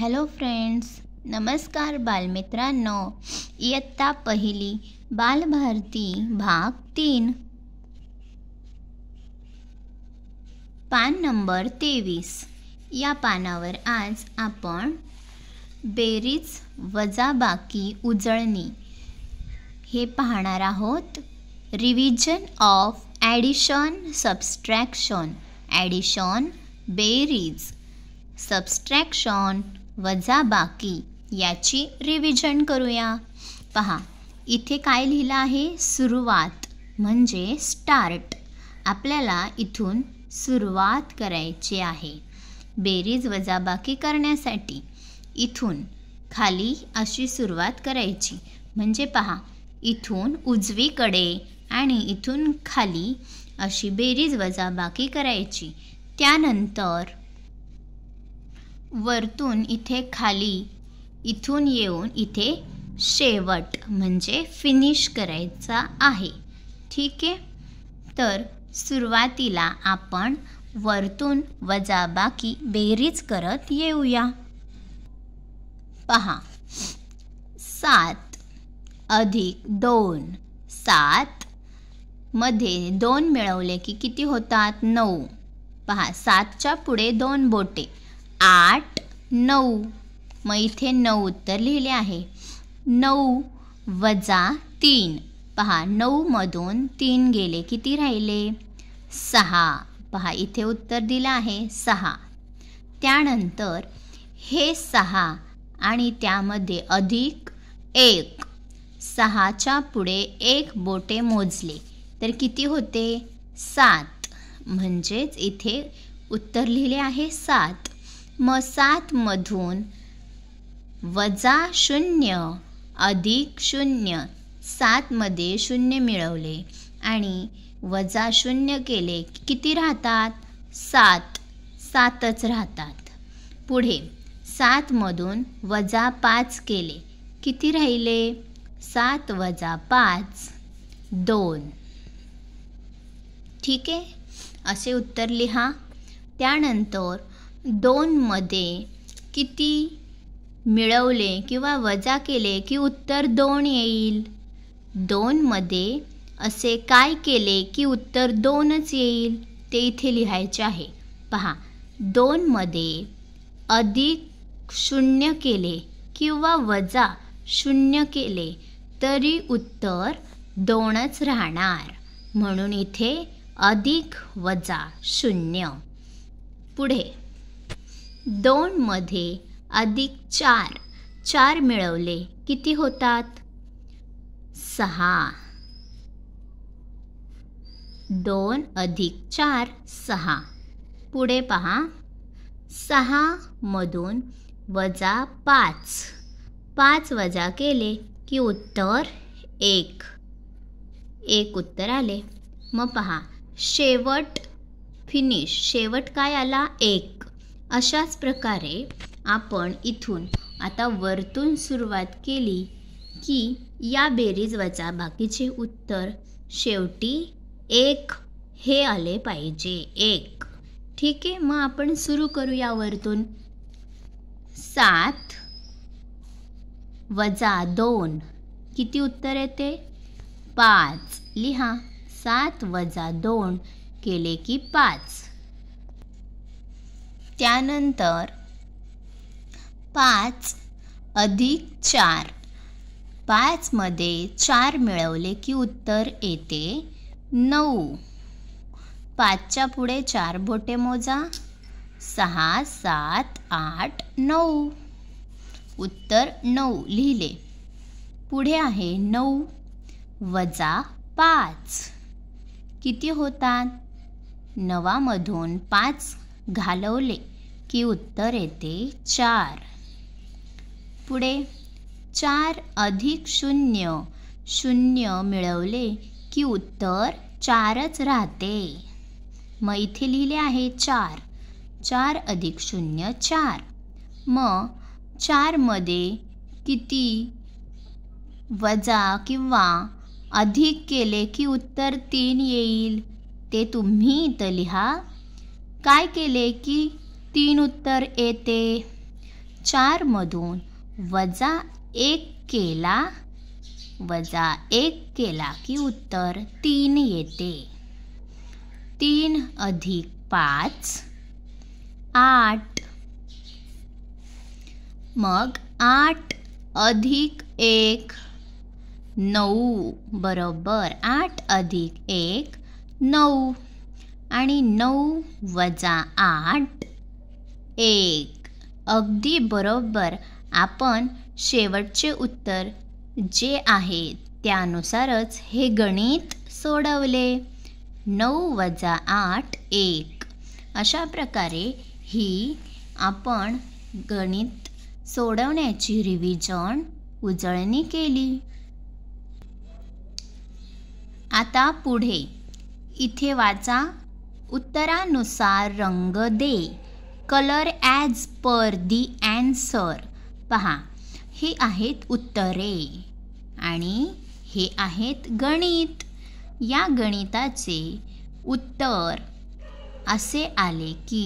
Hello friends नमस्कार बालमित्रांनो इयत्ता पहिली बालभारती भाग तीन पान नंबर तेवीस या पानावर आज आपण बेरीज वजाबाकी उजळणी हे पाहणार आहोत revision of addition subtraction addition बेरीज सबस्ट्रॅक्शन वजा बाकी याची रिव्हिजन करूया पहा इथे काय लिहिलं आहे सुरुवात म्हणजे स्टार्ट आपल्याला इथून सुरुवात करायची आहे बेरीज वजाबाकी करण्यासाठी इथून खाली अशी सुरुवात करायची म्हणजे पहा इथून उजवीकडे आणि इथून खाली अशी बेरीज वजाबाकी करायची त्यानंतर वरतून इथे खाली इथून येऊन इथे शेवट म्हणजे फिनिश करायचा आहे ठीक आहे तर सुरुवातीला आपण वरतून वजाबाकी बेरीज करत येऊया पहा सात अधिक दोन सात मध्ये दोन मिळवले की किती होतात नऊ पहा सातच्या पुढे दोन बोटे आठ नऊ मग इथे नऊ उत्तर लिहिले आहे नऊ वजा तीन पहा नऊमधून तीन गेले किती राहिले सहा पहा इथे उत्तर दिलं आहे सहा त्यानंतर हे सहा आणि त्यामध्ये अधिक एक सहाच्या पुढे एक बोटे मोजले तर किती होते सात म्हणजेच इथे उत्तर लिहिले आहे सात मसातमधून वजा शून्य अधिक शून्य सातमध्ये शून्य मिळवले आणि वजा शून्य केले किती राहतात सात सातच राहतात पुढे सातमधून वजा पाच केले किती राहिले सात वजा पाच दोन ठीक आहे असे उत्तर लिहा त्यानंतर दोनमध्ये किती मिळवले किंवा वजा केले की उत्तर दोन येईल दोनमध्ये असे काय केले की उत्तर दोनच येईल ते इथे लिहायचे आहे पहा दोनमध्ये अधिक शून्य केले किंवा वजा शून्य केले तरी उत्तर दोनच राहणार म्हणून इथे अधिक वजा शून्य पुढे दोनमध्ये अधिक चार चार मिळवले किती होतात सहा दोन अधिक चार सहा पुढे पहा सहामधून वजा पाच पाच वजा केले की उत्तर एक एक उत्तर आले मग पहा शेवट फिनिश शेवट काय आला एक अशाच प्रकारे आपण इथून आता वरतून सुरुवात केली की या बेरीज बाकीचे उत्तर शेवटी एक हे आले पाहिजे एक ठीक आहे मग आपण सुरू या वरतून सात वजा दोन किती उत्तर येते पाच लिहा सात वजा दोन केले की पाच त्यानंतर पाच अधिक चार पाचमध्ये चार मिळवले की उत्तर येते नऊ पाचच्या पुढे चार बोटे मोजा सहा सात आठ नऊ उत्तर नऊ लिहिले पुढे आहे नऊ वजा पाच किती होतात नवामधून पाच घालवले की उत्तर येते चार पुढे चार अधिक शून्य शून्य मिळवले की उत्तर चारच राहते मग इथे लिहिले आहे चार चार अधिक शून्य चार मग चारमध्ये किती वजा किंवा अधिक केले की उत्तर तीन येईल ते तुम्ही इथं लिहा काय केले की तीन उत्तर येते चारमधून वजा एक केला वजा एक केला की उत्तर तीन येते तीन अधिक पाच आठ मग आठ अधिक एक नऊ बरोबर आठ अधिक एक नऊ आणि नऊ वजा आठ एक अगदी बरोबर आपण शेवटचे उत्तर जे आहे त्यानुसारच हे गणित सोडवले नऊ वजा आठ एक अशा प्रकारे ही आपण गणित सोडवण्याची रिव्हिजन उजळणी केली आता पुढे इथे वाचा उत्तरानुसार रंग दे colour as per the answer पहा हे आहेत उत्तरे आणि हे आहेत गणित या गणिताचे उत्तर असे आले की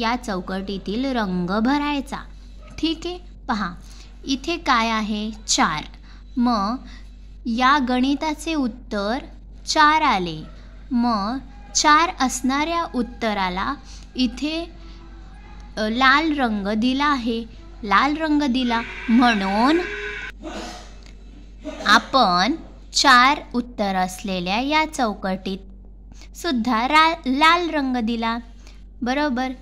या चौकटीतील रंग भरायचा ठीक आहे पहा इथे काय आहे चार म. या गणिताचे उत्तर चार आले म. चार असणाऱ्या उत्तराला इथे लाल रंग दिला आहे लाल रंग दिला म्हणून आपण चार उत्तर असलेल्या या चौकटीत सुद्धा रा लाल रंग दिला बरोबर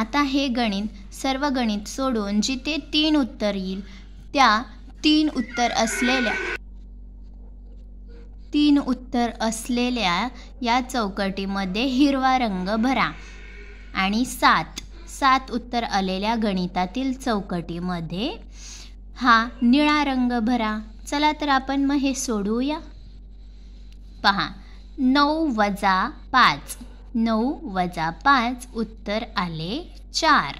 आता हे गणित सर्व गणित सोडून जिथे तीन उत्तर येईल त्या तीन उत्तर असलेल्या तीन उत्तर असलेल्या या चौकटीमध्ये हिरवा रंग भरा आणि सात सात उत्तर आलेल्या गणितातील चौकटीमध्ये हा निळा रंग भरा चला तर आपण मग हे सोडवूया पहा नऊ वजा पाच नऊ वजा पाच उत्तर आले चार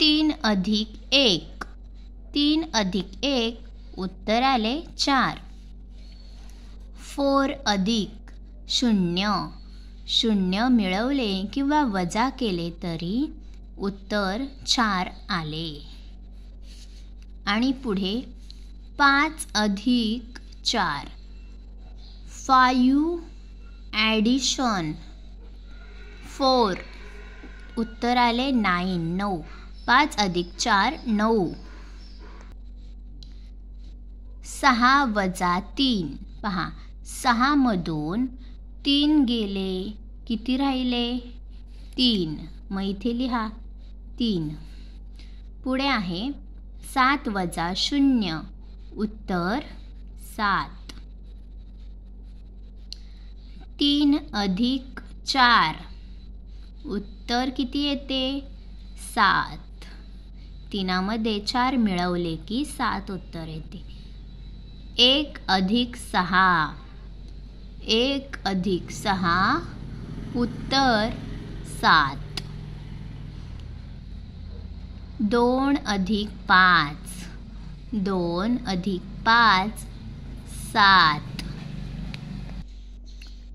तीन अधिक एक तीन अधिक एक उत्तर आले चार फोर अधिक शून्य शून्य मिळवले किंवा वजा केले तरी उत्तर चार आले आणि पुढे पाच अधिक चार फायू ॲडिशन फोर उत्तर आले नाईन नऊ पाच अधिक चार नऊ सहा वजा तीन पहा मधून तीन गेले किती राहिले तीन मग इथे लिहा तीन पुढे आहे सात वजा शून्य उत्तर सात तीन अधिक चार उत्तर किती येते सात तीनामध्ये चार मिळवले की सात उत्तर येते एक अधिक सहा एक अधिक सहा उत्तर सात दोन अधिक पाच दोन अधिक पाच सात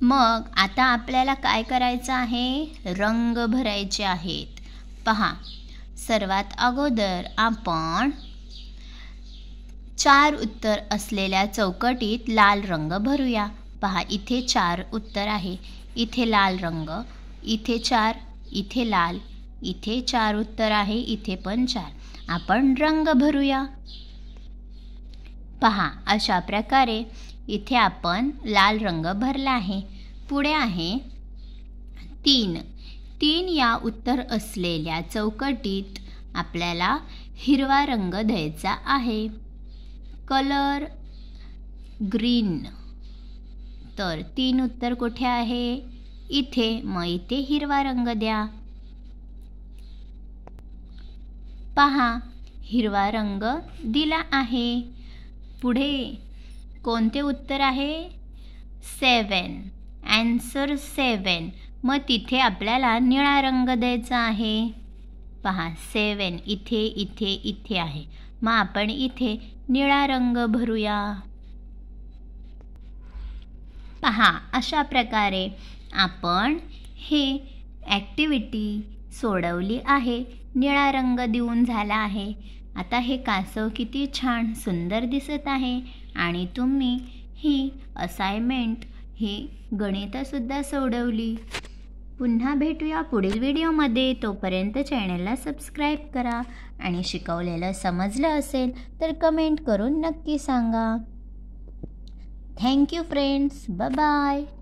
मग आता आपल्याला काय करायचं आहे रंग भरायचे आहेत पहा सर्वात अगोदर आपण चार उत्तर असलेल्या चौकटीत लाल रंग भरूया पहा इथे चार उत्तर आहे इथे लाल रंग इथे चार इथे लाल इथे चार उत्तर आहे इथे पण चार आपण रंग भरूया पहा अशा प्रकारे इथे आपण लाल रंग भरला आहे पुढे आहे तीन तीन या उत्तर असलेल्या चौकटीत आपल्याला हिरवा रंग द्यायचा आहे कलर ग्रीन तर तीन उत्तर कुठे आहे इथे मग इथे हिरवा रंग द्या पहा हिरवा रंग दिला आहे पुढे कोणते उत्तर आहे सेवन ॲन्सर सेवन मग तिथे आपल्याला निळा रंग द्यायचा आहे पहा सेवन इथे इथे इथे आहे मग आपण इथे निळा रंग भरूया पहा अशा प्रकारे आपण हे ॲक्टिव्हिटी सोडवली आहे निळा रंग देऊन झाला आहे आता हे कासव किती छान सुंदर दिसत आहे आणि तुम्ही ही असाइनमेंट ही गणितंसुद्धा सोडवली पुन्हा भेटूया पुढील व्हिडिओमध्ये तोपर्यंत चॅनलला सबस्क्राईब करा आणि शिकवलेलं समजलं असेल तर कमेंट करून नक्की सांगा Thank you, friends. Bye bye.